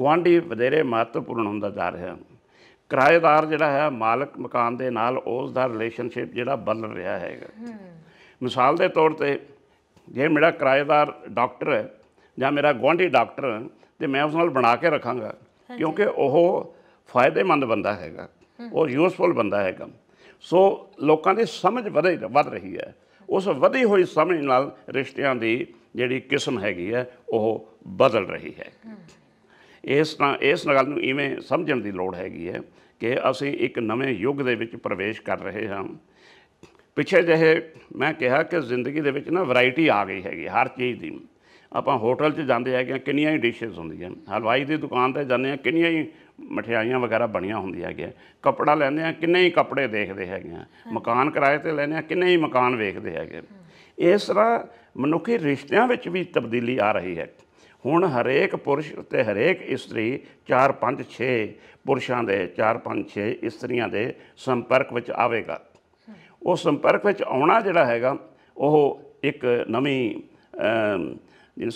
ਗਵਾਂਢੀ ਵਧੇਰੇ ਮਹੱਤਵਪੂਰਨ ਹੁੰਦਾ ਜਾ ਰਿਹਾ ਕਿਰਾਏਦਾਰ ਜਿਹੜਾ ਹੈ ਮਾਲਕ ਮਕਾਨ ਦੇ ਨਾਲ ਉਸ ਦਾ ਰਿਲੇਸ਼ਨਸ਼ਿਪ ਜਿਹੜਾ ਬਦਲ ਰਿਹਾ ਹੈਗਾ ਮਿਸਾਲ ਦੇ ਤੌਰ ਤੇ ਜੇ ਮੇਰਾ ਕਿਰਾਏਦਾਰ ਡਾਕਟਰ ਹੈ ਜਾਂ ਮੇਰਾ ਗਵਾਂਢੀ ਡਾਕਟਰ ਹੈ ਤੇ ਮੈਂ ਉਸ ਨਾਲ ਬਣਾ ਕੇ ਰੱਖਾਂਗਾ ਕਿਉਂਕਿ ਉਹ ਫਾਇਦੇਮੰਦ ਬੰਦਾ ਹੈਗਾ ਉਹ ਯੂਸਫੁਲ ਬੰਦਾ ਹੈਗਾ ਸੋ ਲੋਕਾਂ ਦੀ ਸਮਝ ਵਧੇ ਵੱਧ ਰਹੀ ਹੈ ਉਸ ਵਧੀ ਹੋਈ ਸਮਝ ਨਾਲ ਰਿਸ਼ਤਿਆਂ ਦੀ ਜਿਹੜੀ ਕਿਸਮ ਹੈਗੀ ਹੈ ਉਹ ਬਦਲ ਰਹੀ ਹੈ ਇਸ ਨਾਲ ਇਸ ਗੱਲ ਨੂੰ ਇਵੇਂ ਸਮਝਣ ਦੀ ਲੋੜ ਹੈਗੀ ਹੈ ਕਿ ਅਸੀਂ ਇੱਕ ਨਵੇਂ ਯੁੱਗ ਦੇ ਵਿੱਚ ਪ੍ਰਵੇਸ਼ ਕਰ ਰਹੇ ਹਾਂ ਪਿੱਛੇ ਜਿਹੇ ਮੈਂ ਕਿਹਾ ਕਿ ਜ਼ਿੰਦਗੀ ਦੇ ਵਿੱਚ ਨਾ ਵੈਰਾਈਟੀ ਆ ਗਈ ਹੈਗੀ ਹਰ ਚੀਜ਼ ਦੀ ਆਪਾਂ ਹੋਟਲ 'ਚ ਜਾਂਦੇ ਹੈਗੇ ਕਿੰਨੀਆਂ ਹੀ ਡਿਸ਼ੇਸ ਹੁੰਦੀਆਂ ਹਲਵਾਈ ਦੀ ਦੁਕਾਨ ਤੇ ਜਾਂਦੇ ਆ ਕਿੰਨੀਆਂ ਹੀ ਮਠਿਆਈਆਂ ਵਗੈਰਾ ਬਣੀਆਂ ਹੁੰਦੀਆਂ ਹੈਗੀਆਂ ਕਪੜਾ ਲੈਂਦੇ ਆ ਕਿੰਨੇ ਹੀ ਕਪੜੇ ਦੇਖਦੇ ਹੈਗੇ ਮਕਾਨ ਕਿਰਾਏ ਤੇ ਲੈਂਦੇ ਆ ਕਿੰਨੇ ਹੀ ਮਕਾਨ ਵੇਖਦੇ ਹੈਗੇ ਇਸ ਤਰ੍ਹਾਂ ਮਨੁੱਖੀ ਰਿਸ਼ਤਿਆਂ ਵਿੱਚ ਵੀ ਤਬਦੀਲੀ ਆ ਰਹੀ ਹੈ ਹੁਣ ਹਰੇਕ ਪੁਰਸ਼ ਤੇ ਹਰੇਕ ਇਸਤਰੀ 4 5 6 ਪੁਰਸ਼ਾਂ ਦੇ 4 5 6 ਇਸਤਰੀਆਂ ਦੇ ਸੰਪਰਕ ਵਿੱਚ ਆਵੇਗਾ ਉਹ ਸੰਪਰਕ ਵਿੱਚ ਆਉਣਾ ਜਿਹੜਾ ਹੈਗਾ ਉਹ ਇੱਕ ਨਵੀਂ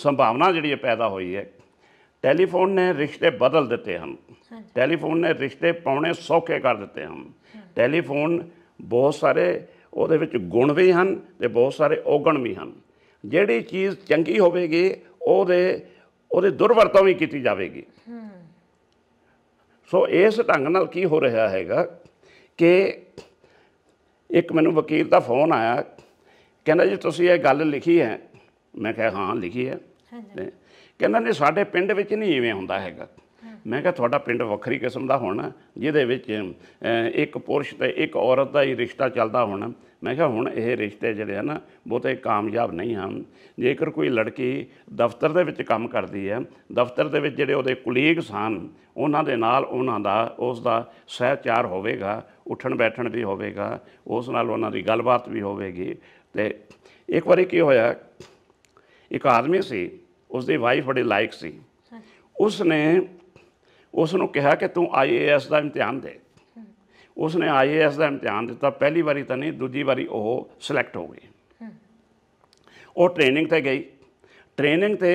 ਸੰਭਾਵਨਾ ਜਿਹੜੀ ਪੈਦਾ ਹੋਈ ਹੈ ਟੈਲੀਫੋਨ ਨੇ ਰਿਸ਼ਤੇ ਬਦਲ ਦਿੱਤੇ ਹਨ ਟੈਲੀਫੋਨ ਨੇ ਰਿਸ਼ਤੇ ਪਾਉਣੇ ਸੌਖੇ ਕਰ ਦਿੱਤੇ ਹਨ ਟੈਲੀਫੋਨ ਬਹੁਤ ਸਾਰੇ ਉਹਦੇ ਵਿੱਚ ਗੁਣ ਵੀ ਹਨ ਤੇ ਬਹੁਤ ਸਾਰੇ ਔਗਣ ਵੀ ਹਨ ਜਿਹੜੀ ਚੀਜ਼ ਚੰਗੀ ਹੋਵੇਗੀ ਉਹਦੇ ਉਹਦੇ ਦੁਰਵਰਤੋਂ ਵੀ ਕੀਤੀ ਜਾਵੇਗੀ ਸੋ ਇਸ ਢੰਗ ਨਾਲ ਕੀ ਹੋ ਰਿਹਾ ਹੈਗਾ ਕਿ ਇੱਕ ਮੈਨੂੰ ਵਕੀਲ ਦਾ ਫੋਨ ਆਇਆ ਕਹਿੰਦਾ ਜੀ ਤੁਸੀਂ ਇਹ ਗੱਲ ਲਿਖੀ ਹੈ ਮੈਂ ਕਿਹਾ ਹਾਂ ਲਿਖੀ ਹੈ ਕਹਿੰਦਾ ਨਹੀਂ ਸਾਡੇ ਪਿੰਡ ਵਿੱਚ ਨਹੀਂ ਇਵੇਂ ਹੁੰਦਾ ਹੈਗਾ ਮੈਂ ਕਿਹਾ ਤੁਹਾਡਾ ਪਿੰਡ ਵੱਖਰੀ ਕਿਸਮ ਦਾ ਹੋਣਾ ਜਿਹਦੇ ਵਿੱਚ ਇੱਕ ਪੁਰਸ਼ ਤੇ ਇੱਕ ਔਰਤ ਦਾ ਹੀ ਰਿਸ਼ਤਾ ਚੱਲਦਾ ਹੋਣਾ ਮੈਂ ਕਿਹਾ ਹੁਣ ਇਹ ਰਿਸ਼ਤੇ ਜਿਹੜੇ ਹਨ ਬਹੁਤੇ ਕਾਮਯਾਬ ਨਹੀਂ ਹਨ ਜੇਕਰ ਕੋਈ ਲੜਕੀ ਦਫ਼ਤਰ ਦੇ ਵਿੱਚ ਕੰਮ ਕਰਦੀ ਹੈ ਦਫ਼ਤਰ ਦੇ ਵਿੱਚ ਜਿਹੜੇ ਉਹਦੇ ਕੁਲੀਗਸ ਹਨ ਉਹਨਾਂ ਦੇ ਨਾਲ ਉਹਨਾਂ ਦਾ ਉਸ ਦਾ ਸਹਿਚਾਰ ਹੋਵੇਗਾ ਉੱਠਣ ਬੈਠਣ ਵੀ ਹੋਵੇਗਾ ਉਸ ਨਾਲ ਉਹਨਾਂ ਦੀ ਗੱਲਬਾਤ ਵੀ ਹੋਵੇਗੀ ਤੇ ਇੱਕ ਵਾਰੀ ਕੀ ਹੋਇਆ ਇੱਕ ਆਦਮੀ ਸੀ ਉਸ ਦੀ ਵਾਈਫ ਬੜੀ ਲਾਇਕ ਸੀ ਉਸ ਨੇ ਉਸ ਨੂੰ ਕਿਹਾ ਕਿ ਤੂੰ ਆਈਏਐਸ ਦਾ ਇਮਤਿਹਾਨ ਦੇ ਉਸਨੇ ਆਈਏਐਸ ਦਾ ਇਮਤਿਹਾਨ ਦਿੱਤਾ ਪਹਿਲੀ ਵਾਰੀ ਤਾਂ ਨਹੀਂ ਦੂਜੀ ਵਾਰੀ ਉਹ ਸਿਲੈਕਟ ਹੋ ਗਈ ਉਹ ਟ੍ਰੇਨਿੰਗ ਤੇ ਗਈ ਟ੍ਰੇਨਿੰਗ ਤੇ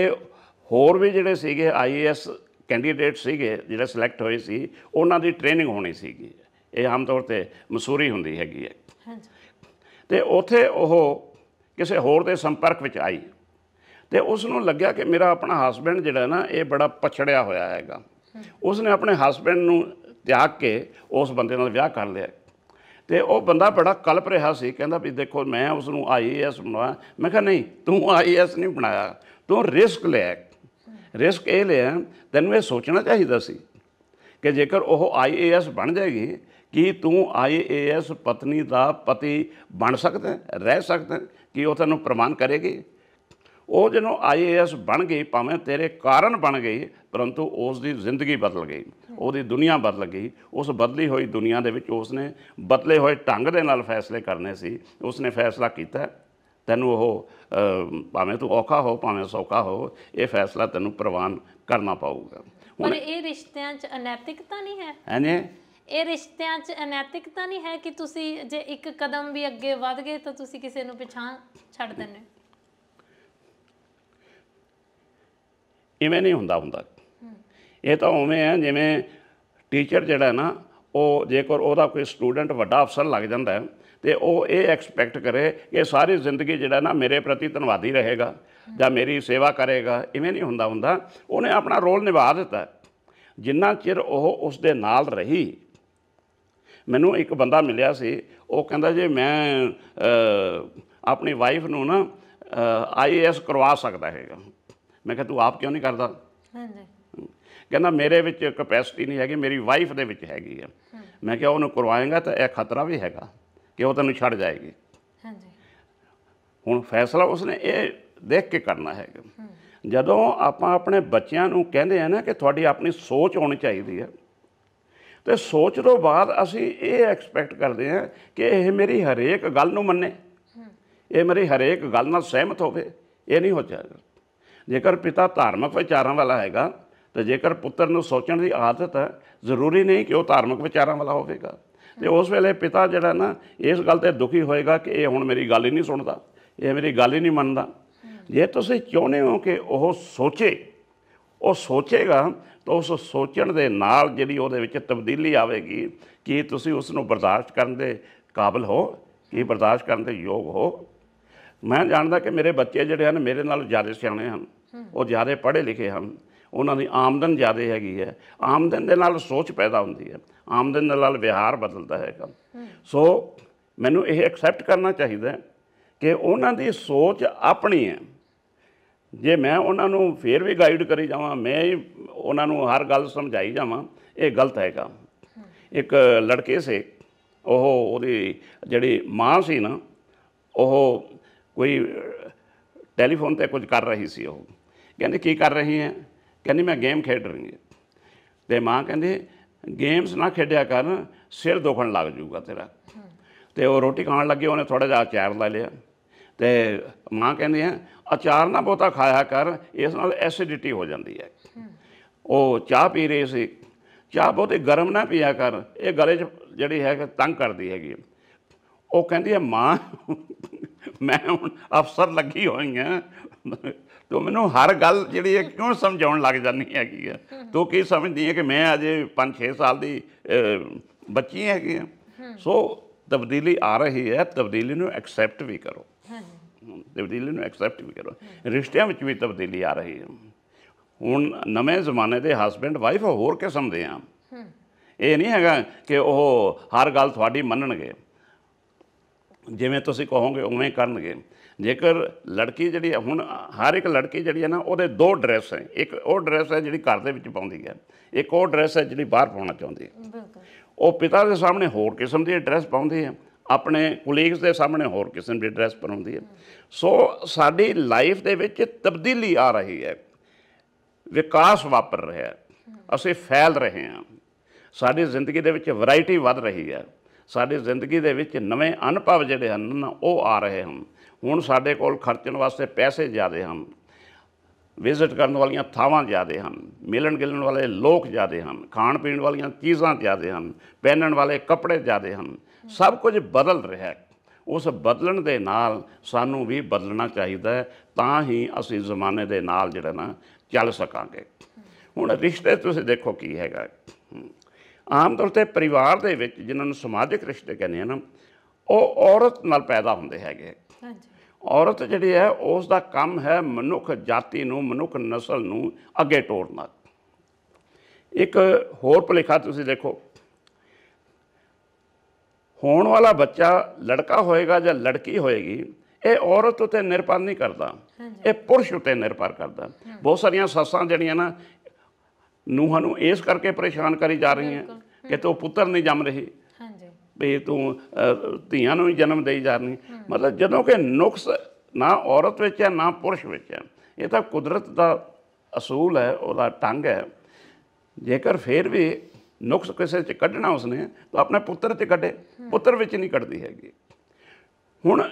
ਹੋਰ ਵੀ ਜਿਹੜੇ ਸੀਗੇ ਆਈਏਐਸ ਕੈਂਡੀਡੇਟ ਸੀਗੇ ਜਿਹੜੇ ਸਿਲੈਕਟ ਹੋਏ ਸੀ ਉਹਨਾਂ ਦੀ ਟ੍ਰੇਨਿੰਗ ਹੋਣੀ ਸੀਗੀ ਇਹ ਆਮ ਤੌਰ ਤੇ ਮਸੂਰੀ ਹੁੰਦੀ ਹੈਗੀ ਹੈ ਤੇ ਉਥੇ ਉਹ ਕਿਸੇ ਹੋਰ ਦੇ ਸੰਪਰਕ ਵਿੱਚ ਆਈ ਤੇ ਉਸ ਨੂੰ ਲੱਗਿਆ ਕਿ ਮੇਰਾ ਆਪਣਾ ਹਸਬੰਡ ਜਿਹੜਾ ਨਾ ਇਹ ਬੜਾ ਪਛੜਿਆ ਹੋਇਆ ਹੈਗਾ ਉਸਨੇ ਆਪਣੇ ਹਸਬੰਡ ਨੂੰ ਤਿਆਗ ਕੇ ਉਸ ਬੰਦੇ ਨਾਲ ਵਿਆਹ ਕਰ ਲਿਆ ਤੇ ਉਹ ਬੰਦਾ ਬੜਾ ਕਲਪ ਰਿਹਾ ਸੀ ਕਹਿੰਦਾ ਵੀ ਦੇਖੋ ਮੈਂ ਉਸ ਨੂੰ ਆਈਐਸ ਬਣਾਇਆ ਮੈਂ ਕਿਹਾ ਨਹੀਂ ਤੂੰ ਆਈਐਸ ਨਹੀਂ ਬਣਾਇਆ ਤੂੰ ਰਿਸਕ ਲਿਆ ਰਿਸਕ ਇਹ ਲਿਆ ਤੈਨੂੰ ਇਹ ਸੋਚਣਾ ਚਾਹੀਦਾ ਸੀ ਕਿ ਜੇਕਰ ਉਹ ਆਈਏਐਸ ਬਣ ਜਾਏਗੀ ਕੀ ਤੂੰ ਆਈਏਐਸ ਪਤਨੀ ਦਾ ਪਤੀ ਬਣ ਸਕਦਾ ਰਹਿ ਸਕਦਾ ਕਿ ਉਹ ਤੈਨੂੰ ਪ੍ਰਮਾਣ ਕਰੇਗੀ ਉਹ ਜਦੋਂ ਆਈਏਐਸ ਬਣ ਗਈ ਭਾਵੇਂ ਤੇਰੇ ਕਾਰਨ ਬਣ ਗਈ ਪਰੰਤੂ ਉਸ ਦੀ ਜ਼ਿੰਦਗੀ ਬਦਲ ਗਈ ਉਹਦੀ ਦੁਨੀਆ ਬਦਲ ਗਈ ਉਸ ਬਦਲੀ ਹੋਈ ਦੁਨੀਆ ਦੇ ਵਿੱਚ ਉਸਨੇ ਬਦਲੇ ਹੋਏ ਢੰਗ ਦੇ ਨਾਲ ਫੈਸਲੇ ਕਰਨੇ ਸੀ ਉਸਨੇ ਫੈਸਲਾ ਕੀਤਾ ਤੈਨੂੰ ਉਹ ਭਾਵੇਂ ਤੂੰ ਔਖਾ ਹੋ ਭਾਵੇਂ ਸੌਖਾ ਹੋ ਇਹ ਫੈਸਲਾ ਤੈਨੂੰ ਪ੍ਰਵਾਨ ਕਰਨਾ ਪਊਗਾ ਪਰ ਇਹ ਰਿਸ਼ਤਿਆਂ 'ਚ ਅਨੈਤਿਕਤਾ ਨਹੀਂ ਹੈ ਹਾਂਜੀ ਇਹ ਰਿਸ਼ਤਿਆਂ 'ਚ ਅਨੈਤਿਕਤਾ ਨਹੀਂ ਹੈ ਕਿ ਤੁਸੀਂ ਜੇ ਇੱਕ ਕਦਮ ਵੀ ਅੱਗੇ ਵਧ ਗਏ ਤਾਂ ਤੁਸੀਂ ਕਿਸੇ ਨੂੰ ਪਿਛਾਂ ਛੱਡ ਦਿੰਦੇ ਇਵੇਂ ਨਹੀਂ ਹੁੰਦਾ ਹੁੰਦਾ ਇਹ ਤਾਂ ਉਵੇਂ ਹੈ ਜਿਵੇਂ ਟੀਚਰ ਜਿਹੜਾ ਨਾ ਉਹ ਜੇਕਰ ਉਹਦਾ ਕੋਈ ਸਟੂਡੈਂਟ ਵੱਡਾ ਅਫਸਰ ਲੱਗ ਜਾਂਦਾ ਤੇ ਉਹ ਇਹ ਐਕਸਪੈਕਟ ਕਰੇ ਕਿ ਸਾਰੀ ਜ਼ਿੰਦਗੀ ਜਿਹੜਾ ਨਾ ਮੇਰੇ ਪ੍ਰਤੀ ਧੰਨਵਾਦੀ ਰਹੇਗਾ ਜਾਂ ਮੇਰੀ ਸੇਵਾ ਕਰੇਗਾ ਇਵੇਂ ਨਹੀਂ ਹੁੰਦਾ ਹੁੰਦਾ ਉਹਨੇ ਆਪਣਾ ਰੋਲ ਨਿਭਾ ਦਿੱਤਾ ਜਿੰਨਾ ਚਿਰ ਉਹ ਉਸ ਦੇ ਨਾਲ ਰਹੀ ਮੈਨੂੰ ਇੱਕ ਬੰਦਾ ਮਿਲਿਆ ਸੀ ਉਹ ਕਹਿੰਦਾ ਜੇ ਮੈਂ ਆਪਣੀ ਵਾਈਫ ਨੂੰ ਨਾ ਆਈਐਸ ਕਰਵਾ ਸਕਦਾ ਹੈਗਾ ਮੈਂ ਕਿਹਾ ਤੂੰ ਆਪ ਕਿਉਂ ਨਹੀਂ ਕਰਦਾ ਹਾਂਜੀ ਕਹਿੰਦਾ ਮੇਰੇ ਵਿੱਚ ਕਪੈਸਿਟੀ ਨਹੀਂ ਹੈਗੀ ਮੇਰੀ ਵਾਈਫ ਦੇ ਵਿੱਚ ਹੈਗੀ ਆ ਮੈਂ ਕਿਹਾ ਉਹਨੂੰ ਕਰਵਾਏਗਾ ਤਾਂ ਇਹ ਖਤਰਾ ਵੀ ਹੈਗਾ ਕਿ ਉਹ ਤੈਨੂੰ ਛੱਡ ਜਾਏਗੀ ਹਾਂਜੀ ਹੁਣ ਫੈਸਲਾ ਉਸਨੇ ਇਹ ਦੇਖ ਕੇ ਕਰਨਾ ਹੈਗਾ ਜਦੋਂ ਆਪਾਂ ਆਪਣੇ ਬੱਚਿਆਂ ਨੂੰ ਕਹਿੰਦੇ ਆ ਨਾ ਕਿ ਤੁਹਾਡੀ ਆਪਣੀ ਸੋਚ ਹੋਣੀ ਚਾਹੀਦੀ ਹੈ ਤੇ ਸੋਚ ਤੋਂ ਬਾਅਦ ਅਸੀਂ ਇਹ ਐਕਸਪੈਕਟ ਕਰਦੇ ਆ ਕਿ ਇਹ ਮੇਰੀ ਹਰੇਕ ਗੱਲ ਨੂੰ ਮੰਨੇ ਇਹ ਮੇਰੀ ਹਰੇਕ ਗੱਲ ਨਾਲ ਸਹਿਮਤ ਹੋਵੇ ਇਹ ਨਹੀਂ ਹੋ ਜਾਏਗਾ ਜੇਕਰ ਪਿਤਾ ਧਾਰਮਿਕ ਵਿਚਾਰਾਂ ਵਾਲਾ ਹੈਗਾ ਤੇ ਜੇਕਰ ਪੁੱਤਰ ਨੂੰ ਸੋਚਣ ਦੀ ਆਦਤ ਹੈ ਜ਼ਰੂਰੀ ਨਹੀਂ ਕਿ ਉਹ ਧਾਰਮਿਕ ਵਿਚਾਰਾਂ ਵਾਲਾ ਹੋਵੇਗਾ ਤੇ ਉਸ ਵੇਲੇ ਪਿਤਾ ਜਿਹੜਾ ਨਾ ਇਸ ਗੱਲ ਤੇ ਦੁਖੀ ਹੋਏਗਾ ਕਿ ਇਹ ਹੁਣ ਮੇਰੀ ਗੱਲ ਹੀ ਨਹੀਂ ਸੁਣਦਾ ਇਹ ਮੇਰੀ ਗੱਲ ਹੀ ਨਹੀਂ ਮੰਨਦਾ ਜੇ ਤੁਸੀਂ ਚਾਹੁੰਦੇ ਹੋ ਕਿ ਉਹ ਸੋਚੇ ਉਹ ਸੋਚੇਗਾ ਤਾਂ ਉਸ ਸੋਚਣ ਦੇ ਨਾਲ ਜਿਹੜੀ ਉਹਦੇ ਵਿੱਚ ਤਬਦੀਲੀ ਆਵੇਗੀ ਕਿ ਤੁਸੀਂ ਉਸ ਨੂੰ ਬਰਦਾਸ਼ਤ ਕਰਨ ਦੇ ਕਾਬਿਲ ਹੋ ਕਿ ਬਰਦਾਸ਼ਤ ਕਰਨ ਦੇ ਯੋਗ ਹੋ ਮੈਂ ਜਾਣਦਾ ਕਿ ਮੇਰੇ ਬੱਚੇ ਜਿਹੜੇ ਹਨ ਮੇਰੇ ਨਾਲੋਂ ਜ਼ਿਆਦਾ ਸਿਆਣੇ ਹਨ ਉਹ ਜ਼ਿਆਦਾ ਪੜ੍ਹੇ ਲਿਖੇ ਹਨ ਉਹਨਾਂ ਦੀ ਆਮਦਨ ਜ਼ਿਆਦਾ ਹੈਗੀ ਹੈ ਆਮਦਨ ਦੇ ਨਾਲ ਸੋਚ ਪੈਦਾ ਹੁੰਦੀ ਹੈ ਆਮਦਨ ਦੇ ਨਾਲ ਵਿਹਾਰ ਬਦਲਦਾ ਹੈਗਾ ਸੋ ਮੈਨੂੰ ਇਹ ਐਕਸੈਪਟ ਕਰਨਾ ਚਾਹੀਦਾ ਕਿ ਉਹਨਾਂ ਦੀ ਸੋਚ ਆਪਣੀ ਹੈ ਜੇ ਮੈਂ ਉਹਨਾਂ ਨੂੰ ਫੇਰ ਵੀ ਗਾਈਡ ਕਰੀ ਜਾਵਾਂ ਮੈਂ ਹੀ ਉਹਨਾਂ ਨੂੰ ਹਰ ਗੱਲ ਸਮਝਾਈ ਜਾਵਾਂ ਇਹ ਗਲਤ ਹੈਗਾ ਇੱਕ ਲੜਕੇ ਸੇ ਉਹ ਉਹਦੀ ਜਿਹੜੀ ਮਾਂ ਸੀ ਨਾ ਉਹ ਕੋਈ ਟੈਲੀਫੋਨ ਤੇ ਕੁਝ ਕਰ ਰਹੀ ਸੀ ਉਹ ਕਹਿੰਦੇ ਕੀ ਕਰ ਰਹੀ ਹੈ ਕਹਿੰਦੀ ਮੈਂ ਗੇਮ ਖੇਡ ਰਹੀ ਹਾਂ ਤੇ ਮਾਂ ਕਹਿੰਦੀ ਗੇਮਸ ਨਾ ਖੇਡਿਆ ਕਰ ਸਿਰ ਦੁਖਣ ਲੱਗ ਜਾਊਗਾ ਤੇਰਾ ਤੇ ਉਹ ਰੋਟੀ ਖਾਣ ਲੱਗੇ ਉਹਨੇ ਥੋੜਾ ਜਿਹਾ ਅਚਾਰ ਲੈ ਲਿਆ ਤੇ ਮਾਂ ਕਹਿੰਦੀ ਆ ਅਚਾਰ ਨਾ ਬਹੁਤਾ ਖਾਇਆ ਕਰ ਇਸ ਨਾਲ ਐਸਿਡਿਟੀ ਹੋ ਜਾਂਦੀ ਹੈ ਉਹ ਚਾਹ ਪੀ ਰਹੀ ਸੀ ਚਾਹ ਬਹੁਤੇ ਗਰਮ ਨਾ ਪੀਆ ਕਰ ਇਹ ਗਲੇ 'ਚ ਜਿਹੜੀ ਹੈ ਤੰਗ ਕਰਦੀ ਹੈਗੀ ਉਹ ਕਹਿੰਦੀ ਹੈ ਮਾਂ ਮੈਂ ਹੁਣ ਅਫਸਰ ਲੱਗੀ ਹੋਈ ਆ ਤੋ ਮੈਨੂੰ ਹਰ ਗੱਲ ਜਿਹੜੀ ਹੈ ਕਿਉਂ ਸਮਝਾਉਣ ਲੱਗ ਜਾਂਦੀ ਹੈਗੀ ਆ ਤੋ ਕੀ ਸਮਝਦੀ ਹੈ ਕਿ ਮੈਂ ਅਜੇ 5-6 ਸਾਲ ਦੀ ਬੱਚੀ ਹੈਗੀ ਆ ਸੋ ਤਬਦੀਲੀ ਆ ਰਹੀ ਹੈ ਤਬਦੀਲੀ ਨੂੰ ਐਕਸੈਪਟ ਵੀ ਕਰੋ ਤਬਦੀਲੀ ਨੂੰ ਐਕਸੈਪਟ ਵੀ ਕਰੋ ਰਿਸ਼ਤਿਆਂ ਵਿੱਚ ਵੀ ਤਬਦੀਲੀ ਆ ਰਹੀ ਹੈ ਹੁਣ ਨਵੇਂ ਜ਼ਮਾਨੇ ਦੇ ਹਸਬੰਡ ਵਾਈਫ ਹੋਰ ਕਿਸਮ ਦੇ ਆ ਇਹ ਨਹੀਂ ਹੈਗਾ ਕਿ ਉਹ ਹਰ ਗੱਲ ਤੁਹਾਡੀ ਮੰਨਣਗੇ ਜਿਵੇਂ ਤੁਸੀਂ ਕਹੋਗੇ ਉਵੇਂ ਕਰਨਗੇ ਜੇਕਰ ਲੜਕੀ ਜਿਹੜੀ ਹੁਣ ਹਰ ਇੱਕ ਲੜਕੀ ਜਿਹੜੀ ਹੈ ਨਾ ਉਹਦੇ ਦੋ ਡਰੈਸ ਹੈ ਇੱਕ ਉਹ ਡਰੈਸ ਹੈ ਜਿਹੜੀ ਘਰ ਦੇ ਵਿੱਚ ਪਾਉਂਦੀ ਹੈ ਇੱਕ ਉਹ ਡਰੈਸ ਹੈ ਜਿਹੜੀ ਬਾਹਰ ਪਾਉਣਾ ਚਾਹੁੰਦੀ ਹੈ ਬਿਲਕੁਲ ਉਹ ਪਿਤਾ ਦੇ ਸਾਹਮਣੇ ਹੋਰ ਕਿਸਮ ਦੀ ਡਰੈਸ ਪਾਉਂਦੀ ਹੈ ਆਪਣੇ ਕੁਲੀਗਸ ਦੇ ਸਾਹਮਣੇ ਹੋਰ ਕਿਸਮ ਦੀ ਡਰੈਸ ਪਾਉਂਦੀ ਹੈ ਸੋ ਸਾਡੀ ਲਾਈਫ ਦੇ ਵਿੱਚ ਤਬਦੀਲੀ ਆ ਰਹੀ ਹੈ ਵਿਕਾਸ ਵਾਪਰ ਰਿਹਾ ਹੈ ਅਸੀਂ ਫੈਲ ਰਹੇ ਹਾਂ ਸਾਡੀ ਜ਼ਿੰਦਗੀ ਦੇ ਵਿੱਚ ਵੈਰਾਈਟੀ ਵੱਧ ਰਹੀ ਹੈ ਸਾਡੀ ਜ਼ਿੰਦਗੀ ਦੇ ਵਿੱਚ ਨਵੇਂ ਅਨੁਭਵ ਜਿਹੜੇ ਹਨ ਉਹ ਆ ਰਹੇ ਹਨ ਹੁਣ ਸਾਡੇ ਕੋਲ ਖਰਚਣ ਵਾਸਤੇ ਪੈਸੇ ਜ਼ਿਆਦੇ ਹਨ ਵਿਜ਼ਿਟ ਕਰਨ ਵਾਲੀਆਂ ਥਾਵਾਂ ਜ਼ਿਆਦੇ ਹਨ ਮਿਲਣ ਗਿਲਣ ਵਾਲੇ ਲੋਕ ਜ਼ਿਆਦੇ ਹਨ ਖਾਣ ਪੀਣ ਵਾਲੀਆਂ ਚੀਜ਼ਾਂ ਜ਼ਿਆਦੇ ਹਨ ਪਹਿਨਣ ਵਾਲੇ ਕੱਪੜੇ ਜ਼ਿਆਦੇ ਹਨ ਸਭ ਕੁਝ ਬਦਲ ਰਿਹਾ ਹੈ ਉਸ ਬਦਲਣ ਦੇ ਨਾਲ ਸਾਨੂੰ ਵੀ ਬਦਲਣਾ ਚਾਹੀਦਾ ਹੈ ਤਾਂ ਹੀ ਅਸੀਂ ਜ਼ਮਾਨੇ ਦੇ ਨਾਲ ਜਿਹੜਾ ਨਾ ਚੱਲ ਸਕਾਂਗੇ ਹੁਣ ਰਿਸ਼ਤੇ ਤੁਸੀਂ ਦੇਖੋ ਕੀ ਹੈਗਾ ਆਮ ਤੌਰ ਤੇ ਪਰਿਵਾਰ ਦੇ ਵਿੱਚ ਜਿਨ੍ਹਾਂ ਨੂੰ ਸਮਾਜਿਕ ਰਿਸ਼ਤੇ ਕਹਿੰਦੇ ਆ ਨਾ ਉਹ ਔਰਤ ਨਾਲ ਪੈਦਾ ਹੁੰਦੇ ਹੈਗੇ ਹਾਂਜੀ ਔਰਤ ਜਿਹੜੀ ਹੈ ਉਸ ਦਾ ਕੰਮ ਹੈ ਮਨੁੱਖ ਜਾਤੀ ਨੂੰ ਮਨੁੱਖ ਨਸਲ ਨੂੰ ਅੱਗੇ ਤੋਰਨਾ ਇੱਕ ਹੋਰ ਪਲੇਖਾ ਤੁਸੀਂ ਦੇਖੋ ਹੋਣ ਵਾਲਾ ਬੱਚਾ ਲੜਕਾ ਹੋਏਗਾ ਜਾਂ ਲੜਕੀ ਹੋਏਗੀ ਇਹ ਔਰਤ ਉਤੇ ਨਿਰਪਰ ਨਹੀਂ ਕਰਦਾ ਇਹ ਪੁਰਸ਼ ਉਤੇ ਨਿਰਭਰ ਕਰਦਾ ਬਹੁਤ ਸਾਰੀਆਂ ਸੱਸਾਂ ਜਿਹੜੀਆਂ ਨਾ ਨੂੰਹਾਂ ਨੂੰ ਇਸ ਕਰਕੇ ਪਰੇਸ਼ਾਨ ਕਰੀ ਜਾ ਰਹੀ ਹੈ ਕਿ ਤੋ ਪੁੱਤਰ ਨਹੀਂ ਜੰਮ ਰਹੇ ਹਾਂਜੀ ਵੀ ਤੂੰ ਧੀਆਂ ਨੂੰ ਹੀ ਜਨਮ ਦੇਈ ਜਾ ਰਹੀ ਮਤਲਬ ਜਦੋਂ ਕਿ ਨੁਕਸ ਨਾ ਔਰਤ ਵਿੱਚ ਹੈ ਨਾ ਪੁਰਸ਼ ਵਿੱਚ ਹੈ ਇਹ ਤਾਂ ਕੁਦਰਤ ਦਾ ਅਸੂਲ ਹੈ ਉਹਦਾ ਟੰਗ ਹੈ ਜੇਕਰ ਫਿਰ ਵੀ ਨੁਕਸ ਕਿਸੇ 'ਚ ਕੱਢਣਾ ਉਸਨੇ ਤਾਂ ਆਪਣੇ ਪੁੱਤਰ 'ਚ ਕੱਢੇ ਪੁੱਤਰ ਵਿੱਚ ਨਹੀਂ ਕੱਢਦੀ ਹੈਗੀ ਹੁਣ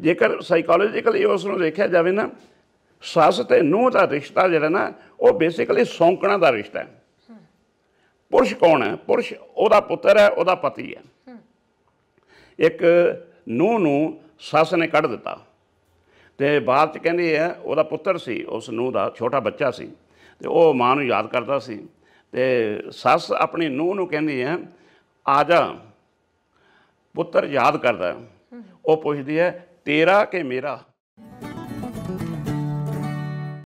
ਜੇਕਰ ਸਾਈਕੋਲੋਜੀਕਲੀ ਉਸ ਨੂੰ ਦੇਖਿਆ ਜਾਵੇ ਨਾ ਸੱਸ ਤੇ ਨੂੰਹ ਦਾ ਰਿਸ਼ਤਾ ਜਿਹੜਾ ਨਾ ਉਹ ਬੇਸਿਕਲੀ ਸੌਂਕਣਾ ਦਾ ਰਿਸ਼ਤਾ ਹੈ ਪੁਰਸ਼ ਕੌਣ ਹੈ ਪੁਰਸ਼ ਉਹਦਾ ਪੁੱਤਰ ਹੈ ਉਹਦਾ ਪਤੀ ਹੈ ਇੱਕ ਨੂੰਹ ਨੂੰ ਸੱਸ ਨੇ ਕੱਢ ਦਿੱਤਾ ਤੇ ਬਾਅਦ ਚ ਕਹਿੰਦੀ ਹੈ ਉਹਦਾ ਪੁੱਤਰ ਸੀ ਉਸ ਨੂੰਹ ਦਾ ਛੋਟਾ ਬੱਚਾ ਸੀ ਤੇ ਉਹ ਮਾਂ ਨੂੰ ਯਾਦ ਕਰਦਾ ਸੀ ਤੇ ਸੱਸ ਆਪਣੀ ਨੂੰਹ ਨੂੰ ਕਹਿੰਦੀ ਹੈ ਆ ਜਾ ਪੁੱਤਰ ਯਾਦ ਕਰਦਾ ਉਹ ਪੁੱਛਦੀ ਹੈ ਤੇਰਾ ਕਿ ਮੇਰਾ